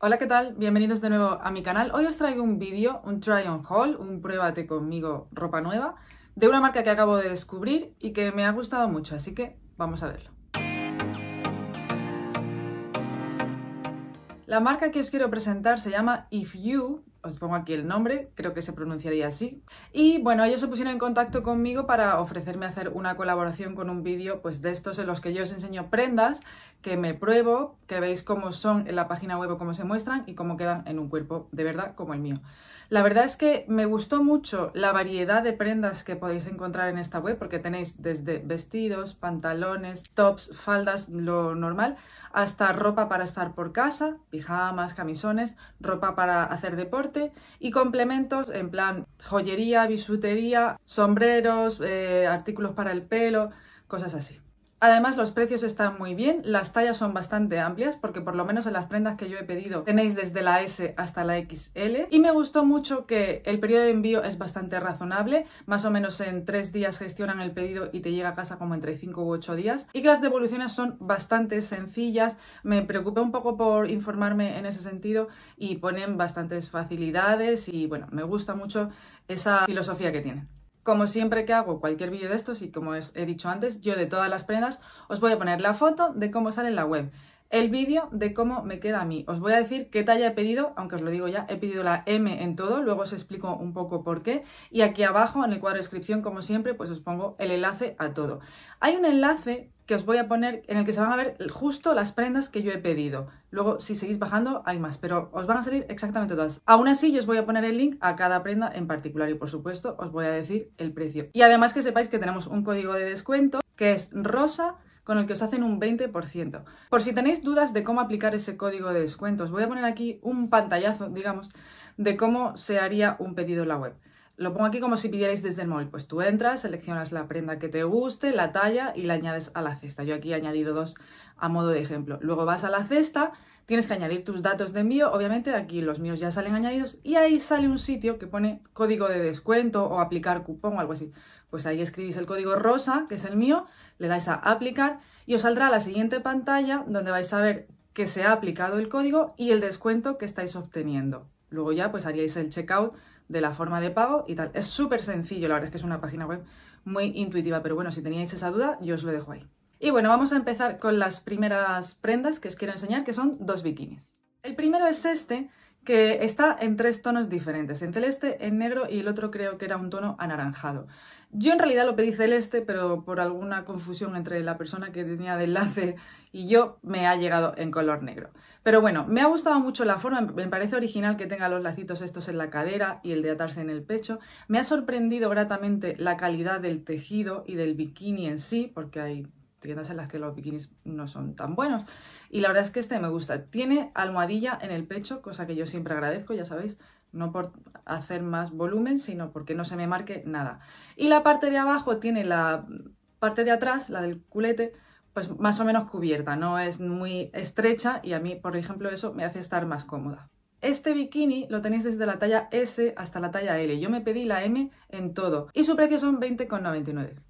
Hola, ¿qué tal? Bienvenidos de nuevo a mi canal. Hoy os traigo un vídeo, un try on haul, un pruébate conmigo ropa nueva, de una marca que acabo de descubrir y que me ha gustado mucho, así que vamos a verlo. La marca que os quiero presentar se llama If You os pongo aquí el nombre, creo que se pronunciaría así. Y bueno, ellos se pusieron en contacto conmigo para ofrecerme hacer una colaboración con un vídeo pues de estos en los que yo os enseño prendas que me pruebo, que veis cómo son en la página web o cómo se muestran y cómo quedan en un cuerpo de verdad como el mío. La verdad es que me gustó mucho la variedad de prendas que podéis encontrar en esta web porque tenéis desde vestidos, pantalones, tops, faldas, lo normal, hasta ropa para estar por casa, pijamas, camisones, ropa para hacer deporte y complementos en plan joyería, bisutería, sombreros, eh, artículos para el pelo, cosas así. Además los precios están muy bien, las tallas son bastante amplias porque por lo menos en las prendas que yo he pedido tenéis desde la S hasta la XL y me gustó mucho que el periodo de envío es bastante razonable, más o menos en tres días gestionan el pedido y te llega a casa como entre 5 u 8 días y que las devoluciones son bastante sencillas, me preocupé un poco por informarme en ese sentido y ponen bastantes facilidades y bueno, me gusta mucho esa filosofía que tienen como siempre que hago cualquier vídeo de estos y como os he dicho antes, yo de todas las prendas os voy a poner la foto de cómo sale en la web, el vídeo de cómo me queda a mí. Os voy a decir qué talla he pedido, aunque os lo digo ya, he pedido la M en todo, luego os explico un poco por qué. Y aquí abajo en el cuadro de descripción, como siempre, pues os pongo el enlace a todo. Hay un enlace que os voy a poner, en el que se van a ver justo las prendas que yo he pedido. Luego, si seguís bajando, hay más, pero os van a salir exactamente todas. Aún así, yo os voy a poner el link a cada prenda en particular y, por supuesto, os voy a decir el precio. Y además que sepáis que tenemos un código de descuento que es rosa con el que os hacen un 20%. Por si tenéis dudas de cómo aplicar ese código de descuento, os voy a poner aquí un pantallazo, digamos, de cómo se haría un pedido en la web. Lo pongo aquí como si pidierais desde el móvil. Pues tú entras, seleccionas la prenda que te guste, la talla y la añades a la cesta. Yo aquí he añadido dos a modo de ejemplo. Luego vas a la cesta, tienes que añadir tus datos de envío. Obviamente aquí los míos ya salen añadidos y ahí sale un sitio que pone código de descuento o aplicar cupón o algo así. Pues ahí escribís el código rosa, que es el mío, le dais a aplicar y os saldrá la siguiente pantalla donde vais a ver que se ha aplicado el código y el descuento que estáis obteniendo. Luego ya pues haríais el checkout de la forma de pago y tal. Es súper sencillo, la verdad es que es una página web muy intuitiva, pero bueno, si teníais esa duda, yo os lo dejo ahí. Y bueno, vamos a empezar con las primeras prendas que os quiero enseñar, que son dos bikinis. El primero es este, que está en tres tonos diferentes, en celeste, en negro y el otro creo que era un tono anaranjado. Yo en realidad lo pedí celeste, pero por alguna confusión entre la persona que tenía de enlace y yo, me ha llegado en color negro. Pero bueno, me ha gustado mucho la forma, me parece original que tenga los lacitos estos en la cadera y el de atarse en el pecho. Me ha sorprendido gratamente la calidad del tejido y del bikini en sí, porque hay tiendas en las que los bikinis no son tan buenos. Y la verdad es que este me gusta. Tiene almohadilla en el pecho, cosa que yo siempre agradezco, ya sabéis, no por hacer más volumen, sino porque no se me marque nada. Y la parte de abajo tiene la parte de atrás, la del culete, pues más o menos cubierta, no es muy estrecha y a mí, por ejemplo, eso me hace estar más cómoda. Este bikini lo tenéis desde la talla S hasta la talla L. Yo me pedí la M en todo y su precio son 20,99.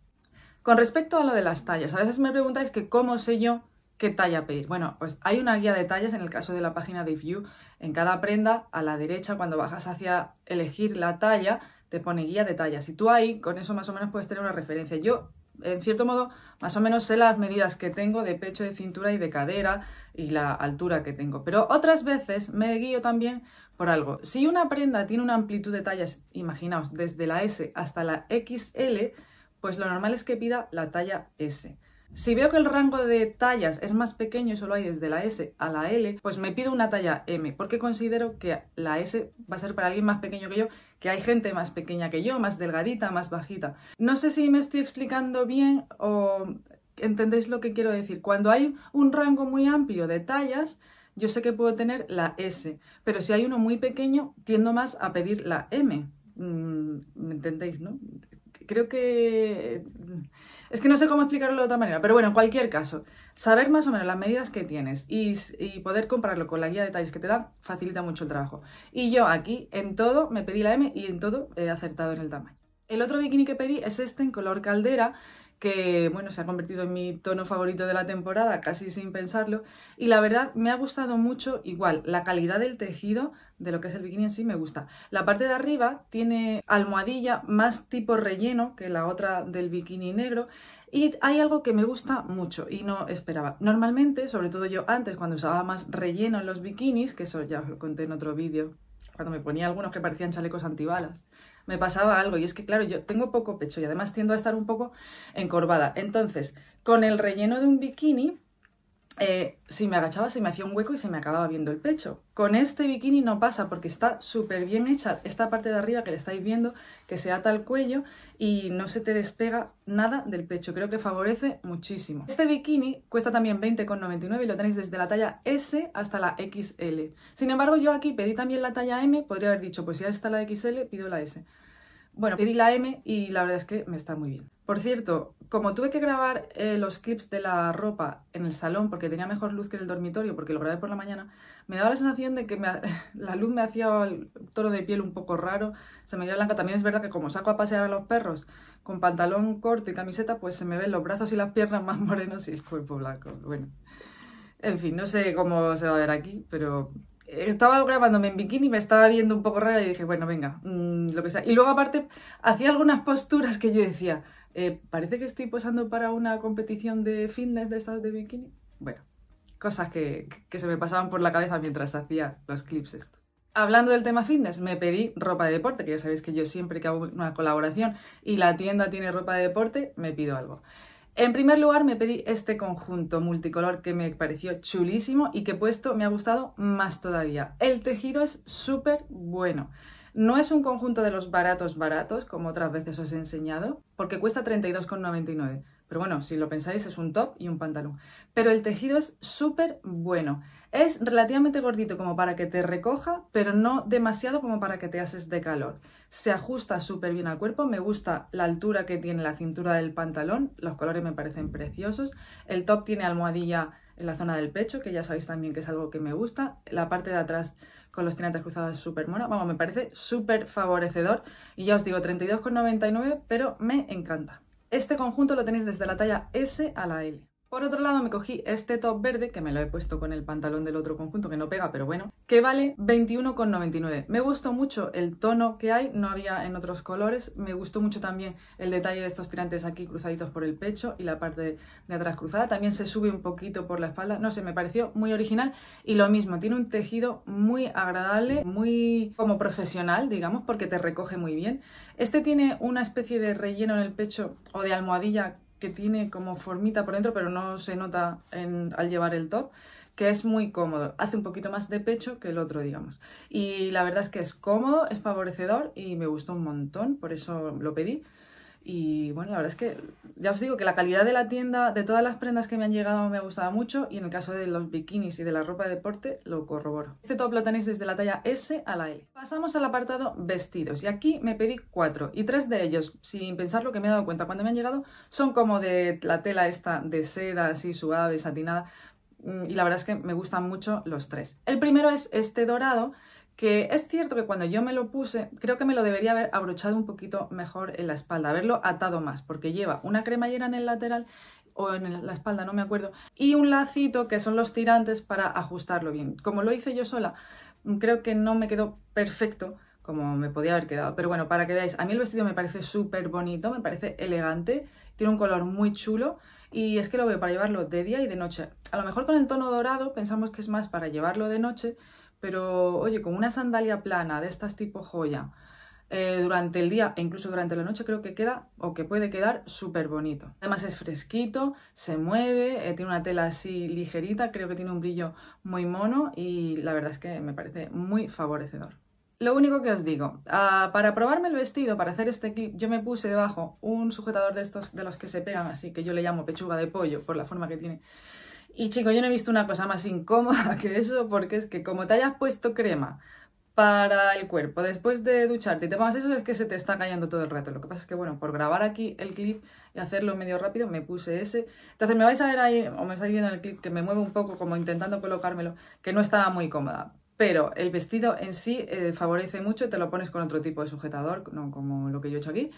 Con respecto a lo de las tallas, a veces me preguntáis que cómo sé yo ¿Qué talla pedir? Bueno, pues hay una guía de tallas en el caso de la página de view En cada prenda, a la derecha, cuando bajas hacia elegir la talla, te pone guía de tallas. Y tú ahí, con eso más o menos puedes tener una referencia. Yo, en cierto modo, más o menos sé las medidas que tengo de pecho, de cintura y de cadera y la altura que tengo. Pero otras veces me guío también por algo. Si una prenda tiene una amplitud de tallas, imaginaos, desde la S hasta la XL, pues lo normal es que pida la talla S. Si veo que el rango de tallas es más pequeño y solo hay desde la S a la L, pues me pido una talla M, porque considero que la S va a ser para alguien más pequeño que yo, que hay gente más pequeña que yo, más delgadita, más bajita. No sé si me estoy explicando bien o entendéis lo que quiero decir. Cuando hay un rango muy amplio de tallas, yo sé que puedo tener la S, pero si hay uno muy pequeño, tiendo más a pedir la M. Mm, ¿Me entendéis, no? creo que... Mm, es que no sé cómo explicarlo de otra manera, pero bueno, en cualquier caso, saber más o menos las medidas que tienes y, poder compararlo con la guía de detalles que te da facilita mucho el trabajo. Y yo aquí, en todo, me pedí la M y en todo he acertado en el tamaño. El otro bikini que pedí es este en color caldera, que bueno, se ha convertido en mi tono favorito de la temporada, casi sin pensarlo, y la verdad me ha gustado mucho igual, la calidad del tejido de lo que es el bikini en sí me gusta. La parte de arriba tiene almohadilla más tipo relleno que la otra del bikini negro y hay algo que me gusta mucho y no esperaba. Normalmente, sobre todo yo antes cuando usaba más relleno en los bikinis, que eso ya os lo conté en otro vídeo, cuando me ponía algunos que parecían chalecos antibalas, me pasaba algo. Y es que, claro, yo tengo poco pecho y además tiendo a estar un poco encorvada. Entonces, con el relleno de un bikini, eh, si me agachaba se me hacía un hueco y se me acababa viendo el pecho. Con este bikini no pasa porque está súper bien hecha esta parte de arriba que le estáis viendo, que se ata al cuello y no se te despega nada del pecho. Creo que favorece muchísimo. Este bikini cuesta también 20,99 y lo tenéis desde la talla S hasta la XL. Sin embargo, yo aquí pedí también la talla M, podría haber dicho, pues ya está la XL, pido la S. Bueno, pedí la M y la verdad es que me está muy bien. Por cierto, como tuve que grabar eh, los clips de la ropa en el salón porque tenía mejor luz que en el dormitorio, porque lo grabé por la mañana, me daba la sensación de que la luz me hacía el toro de piel un poco raro, se me veía blanca. También es verdad que como saco a pasear a los perros con pantalón corto y camiseta, pues se me ven los brazos y las piernas más morenos y el cuerpo blanco. Bueno, en fin, no sé cómo se va a ver aquí, pero estaba grabándome en bikini, me estaba viendo un poco rara y dije, bueno, venga, mm, lo que sea. Y luego aparte hacía algunas posturas que yo decía, eh, parece que estoy posando para una competición de fitness de estado de bikini. Bueno, cosas que, que se me pasaban por la cabeza mientras hacía los clips estos. Hablando del tema fitness, me pedí ropa de deporte, que ya sabéis que yo siempre que hago una colaboración y la tienda tiene ropa de deporte, me pido algo. En primer lugar me pedí este conjunto multicolor que me pareció chulísimo y que puesto me ha gustado más todavía. El tejido es súper bueno. No es un conjunto de los baratos baratos, como otras veces os he enseñado, porque cuesta 32,99. Pero bueno, si lo pensáis, es un top y un pantalón. Pero el tejido es súper bueno. Es relativamente gordito como para que te recoja, pero no demasiado como para que te haces de calor. Se ajusta súper bien al cuerpo, me gusta la altura que tiene la cintura del pantalón, los colores me parecen preciosos. El top tiene almohadilla en la zona del pecho, que ya sabéis también que es algo que me gusta. La parte de atrás con los tirantes cruzados súper mona. Vamos, me parece súper favorecedor. Y ya os digo, 32,99, pero me encanta. Este conjunto lo tenéis desde la talla S a la L. Por otro lado, me cogí este top verde, que me lo he puesto con el pantalón del otro conjunto, que no pega, pero bueno, que vale 21,99. Me gustó mucho el tono que hay, no había en otros colores. Me gustó mucho también el detalle de estos tirantes aquí cruzaditos por el pecho y la parte de atrás cruzada. También se sube un poquito por la espalda. No sé, me pareció muy original. Y lo mismo, tiene un tejido muy agradable, muy como profesional, digamos, porque te recoge muy bien. Este tiene una especie de relleno en el pecho o de almohadilla que tiene como formita por dentro, pero no se nota al llevar el top, que es muy cómodo. Hace un poquito más de pecho que el otro, digamos. Y la verdad es que es cómodo, es favorecedor y me gustó un montón, por eso lo pedí. Y bueno, la verdad es que ya os digo que la calidad de la tienda, de todas las prendas que me han llegado, me ha gustado mucho. Y en el caso de los bikinis y de la ropa de deporte, lo corroboro. Este top lo tenéis desde la talla S a la L. Pasamos al apartado vestidos. Y aquí me pedí cuatro. Y tres de ellos, sin pensar lo que me he dado cuenta cuando me han llegado, son como de la tela esta de seda, así suave, satinada. Mm, y la verdad es que me gustan mucho los tres. El primero es este dorado que es cierto que cuando yo me lo puse, creo que me lo debería haber abrochado un poquito mejor en la espalda, haberlo atado más, porque lleva una cremallera en el lateral o en la espalda, no me acuerdo, y un lacito que son los tirantes para ajustarlo bien. Como lo hice yo sola, creo que no me quedó perfecto como me podía haber quedado. Pero bueno, para que veáis, a mí el vestido me parece súper bonito, me parece elegante, tiene un color muy chulo, y es que lo veo para llevarlo de día y de noche. A lo mejor con el tono dorado pensamos que es más para llevarlo de noche, pero oye, con una sandalia plana de estas tipo joya, eh, durante el día e incluso durante la noche creo que queda o que puede quedar súper bonito. Además es fresquito, se mueve, eh, tiene una tela así ligerita, creo que tiene un brillo muy mono y la verdad es que me parece muy favorecedor. Lo único que os digo, ah, para probarme el vestido, para hacer este clip, yo me puse debajo un sujetador de estos de los que se pegan, así que yo le llamo pechuga de pollo por la forma que tiene y chicos, yo no he visto una cosa más incómoda que eso, porque es que como te hayas puesto crema para el cuerpo después de ducharte y te pones eso, es que se te está cayendo todo el rato. Lo que pasa es que, bueno, por grabar aquí el clip y hacerlo medio rápido, me puse ese. Entonces me vais a ver ahí, o me estáis viendo el clip, que me muevo un poco como intentando colocármelo, que no estaba muy cómoda. Pero el vestido en sí eh, favorece mucho, te lo pones con otro tipo de sujetador, no como lo que yo he hecho aquí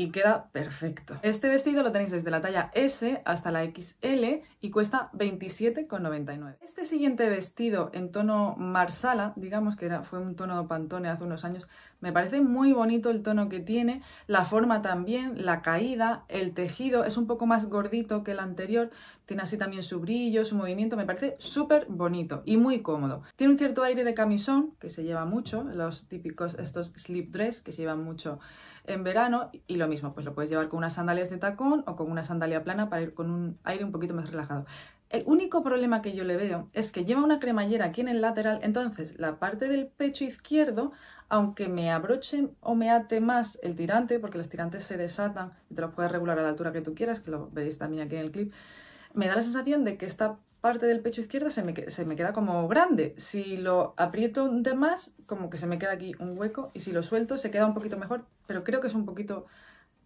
y queda perfecto. Este vestido lo tenéis desde la talla S hasta la XL y cuesta 27,99. Este siguiente vestido en tono marsala, digamos que era, fue un tono pantone hace unos años, me parece muy bonito el tono que tiene, la forma también, la caída, el tejido, es un poco más gordito que el anterior, tiene así también su brillo, su movimiento, me parece súper bonito y muy cómodo. Tiene un cierto aire de camisón que se lleva mucho, los típicos estos slip dress que se llevan mucho en verano y lo mismo, pues lo puedes llevar con unas sandalias de tacón o con una sandalia plana para ir con un aire un poquito más relajado. El único problema que yo le veo es que lleva una cremallera aquí en el lateral, entonces la parte del pecho izquierdo, aunque me abroche o me ate más el tirante, porque los tirantes se desatan y te los puedes regular a la altura que tú quieras, que lo veréis también aquí en el clip, me da la sensación de que está parte del pecho izquierdo se me, se me queda como grande. Si lo aprieto de más, como que se me queda aquí un hueco. Y si lo suelto, se queda un poquito mejor. Pero creo que es un poquito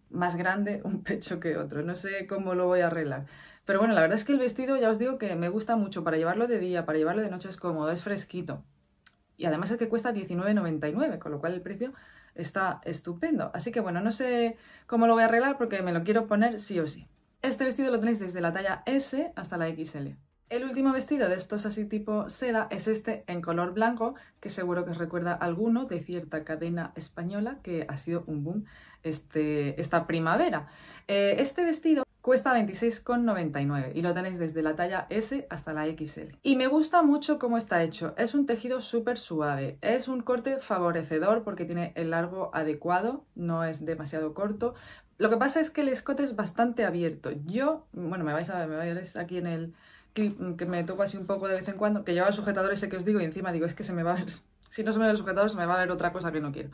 más grande un pecho que otro. No sé cómo lo voy a arreglar. Pero bueno, la verdad es que el vestido ya os digo que me gusta mucho. Para llevarlo de día, para llevarlo de noche es cómodo, es fresquito. Y además es que cuesta $19.99, con lo cual el precio está estupendo. Así que bueno, no sé cómo lo voy a arreglar porque me lo quiero poner sí o sí. Este vestido lo tenéis desde la talla S hasta la XL. El último vestido de estos así tipo seda es este en color blanco, que seguro que os recuerda a alguno de cierta cadena española que ha sido un boom este, esta primavera. Eh, este vestido cuesta 26,99 y lo tenéis desde la talla S hasta la XL. Y me gusta mucho cómo está hecho, es un tejido súper suave, es un corte favorecedor porque tiene el largo adecuado, no es demasiado corto, lo que pasa es que el escote es bastante abierto. Yo, bueno, me vais a ver, me vais aquí en el, que me toco así un poco de vez en cuando, que lleva el sujetador ese que os digo y encima digo, es que se me va a ver, si no se me ve el sujetador se me va a ver otra cosa que no quiero.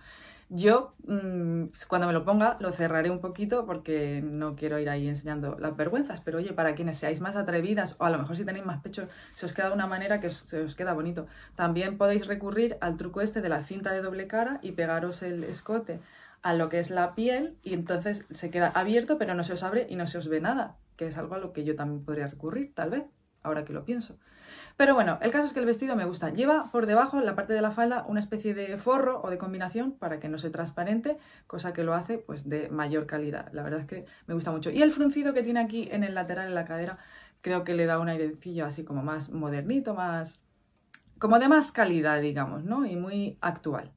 Yo, mm, cuando me lo ponga, lo cerraré un poquito porque no quiero ir ahí enseñando las vergüenzas, pero oye, para quienes seáis más atrevidas o a lo mejor si tenéis más pecho, se os queda una manera que se os queda bonito. También podéis recurrir al truco este de la cinta de doble cara y pegaros el escote a lo que es la piel y entonces se queda abierto pero no se os abre y no se os ve nada, que es algo a lo que yo también podría recurrir, tal vez ahora que lo pienso. Pero bueno, el caso es que el vestido me gusta. Lleva por debajo, en la parte de la falda, una especie de forro o de combinación para que no sea transparente, cosa que lo hace pues de mayor calidad. La verdad es que me gusta mucho. Y el fruncido que tiene aquí en el lateral, en la cadera, creo que le da un airecillo así como más modernito, más... como de más calidad, digamos, ¿no? Y muy actual.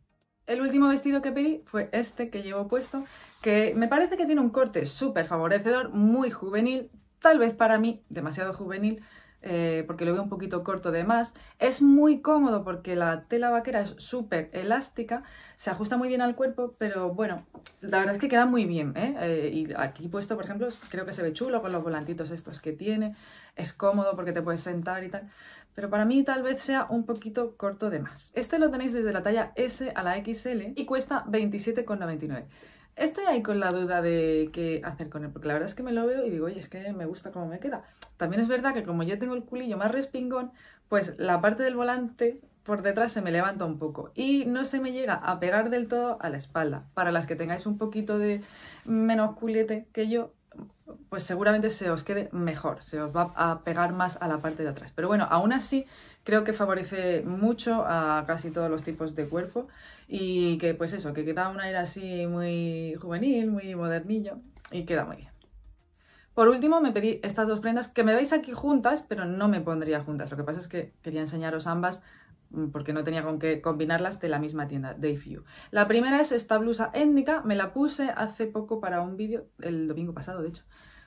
El último vestido que pedí fue este que llevo puesto, que me parece que tiene un corte súper favorecedor, muy juvenil, tal vez para mí demasiado juvenil, eh, porque lo veo un poquito corto de más. Es muy cómodo porque la tela vaquera es súper elástica, se ajusta muy bien al cuerpo, pero bueno, la verdad es que queda muy bien. ¿eh? Eh, y aquí puesto, por ejemplo, creo que se ve chulo con los volantitos estos que tiene, es cómodo porque te puedes sentar y tal. Pero para mí tal vez sea un poquito corto de más. Este lo tenéis desde la talla S a la XL y cuesta 27,99. Estoy ahí con la duda de qué hacer con él, porque la verdad es que me lo veo y digo, oye, es que me gusta cómo me queda. También es verdad que como yo tengo el culillo más respingón, pues la parte del volante por detrás se me levanta un poco y no se me llega a pegar del todo a la espalda. Para las que tengáis un poquito de menos culete que yo, pues seguramente se os quede mejor, se os va a pegar más a la parte de atrás. Pero bueno, aún así creo que favorece mucho a casi todos los tipos de cuerpo y que pues eso, que queda un aire así muy juvenil, muy modernillo y queda muy bien. Por último me pedí estas dos prendas que me veis aquí juntas, pero no me pondría juntas. Lo que pasa es que quería enseñaros ambas mm, porque no tenía con qué combinarlas de la misma tienda, Dayview. La primera es esta blusa étnica, me la puse hace poco para un vídeo, el domingo pasado de hecho,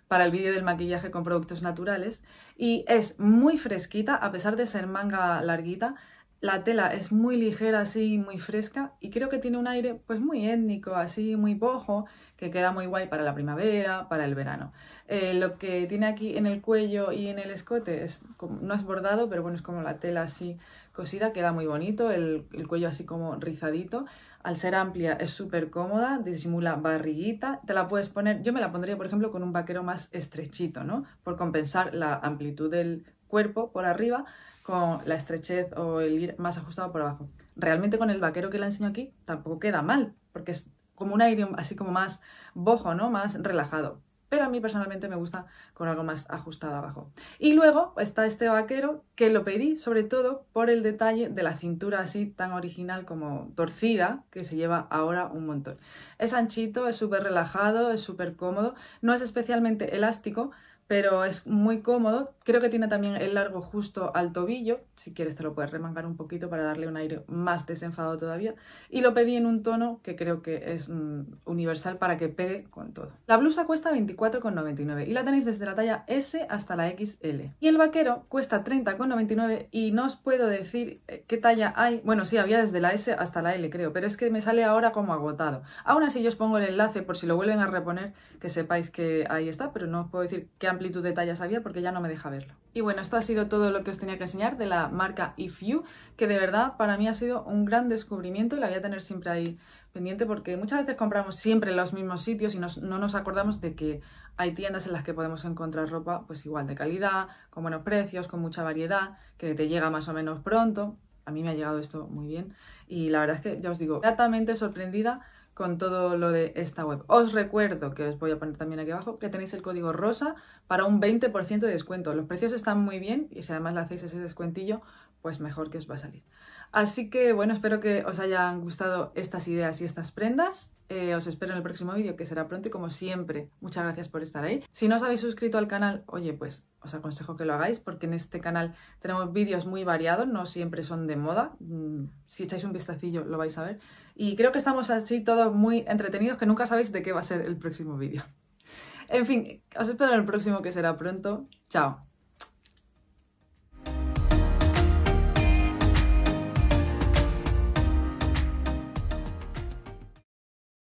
para el vídeo del maquillaje con productos naturales y es muy fresquita, a pesar de ser manga larguita, la tela es muy ligera, así, muy fresca y creo que tiene un aire pues muy étnico, así, muy pojo que queda muy guay para la primavera, para el verano. Eh, lo que tiene aquí en el cuello y en el escote es como, no es bordado, pero bueno, es como la tela así cosida, queda muy bonito, el, el cuello así como rizadito al ser amplia es súper cómoda, disimula barriguita, te la puedes poner, yo me la pondría por ejemplo con un vaquero más estrechito, ¿no? Por compensar la amplitud del cuerpo por arriba con la estrechez o el ir más ajustado por abajo. Realmente con el vaquero que le enseño aquí tampoco queda mal, porque es como un aire así como más bojo, ¿no? Más relajado pero a mí personalmente me gusta con algo más ajustado abajo. Y luego está este vaquero que lo pedí sobre todo por el detalle de la cintura así tan original como torcida que se lleva ahora un montón. Es anchito, es súper relajado, es súper cómodo, no es especialmente elástico, pero es muy cómodo. Creo que tiene también el largo justo al tobillo. Si quieres te lo puedes remangar un poquito para darle un aire más desenfadado todavía. Y lo pedí en un tono que creo que es mm, universal para que pegue con todo. La blusa cuesta 24,99 y la tenéis desde la talla S hasta la XL. Y el vaquero cuesta 30,99 y no os puedo decir eh, qué talla hay. Bueno, sí, había desde la S hasta la L creo, pero es que me sale ahora como agotado. Aún así yo os pongo el enlace por si lo vuelven a reponer, que sepáis que ahí está, pero no os puedo decir qué han amplitud de tallas había porque ya no me deja verlo. Y bueno, esto ha sido todo lo que os tenía que enseñar de la marca If You, que de verdad para mí ha sido un gran descubrimiento y la voy a tener siempre ahí pendiente porque muchas veces compramos siempre en los mismos sitios y no nos acordamos de que hay tiendas en las que podemos encontrar ropa pues igual de calidad, con buenos precios, con mucha variedad, que te llega más o menos pronto. A mí me ha llegado esto muy bien y la verdad es que ya os digo, gratamente sorprendida con todo lo de esta web. Os recuerdo, que os voy a poner también aquí abajo, que tenéis el código ROSA para un 20% de descuento. Los precios están muy bien y si además le hacéis ese descuentillo, pues mejor que os va a salir. Así que bueno, espero que os hayan gustado estas ideas y estas prendas. Eh, os espero en el próximo vídeo, que será pronto y como siempre, muchas gracias por estar ahí. Si no os habéis suscrito al canal, oye, pues os aconsejo que lo hagáis porque en este canal tenemos vídeos muy variados, no siempre son de moda. Mm, si echáis un vistacillo lo vais a ver. Y creo que estamos así todos muy entretenidos que nunca sabéis de qué va a ser el próximo vídeo. En fin, os espero en el próximo que será pronto. Chao.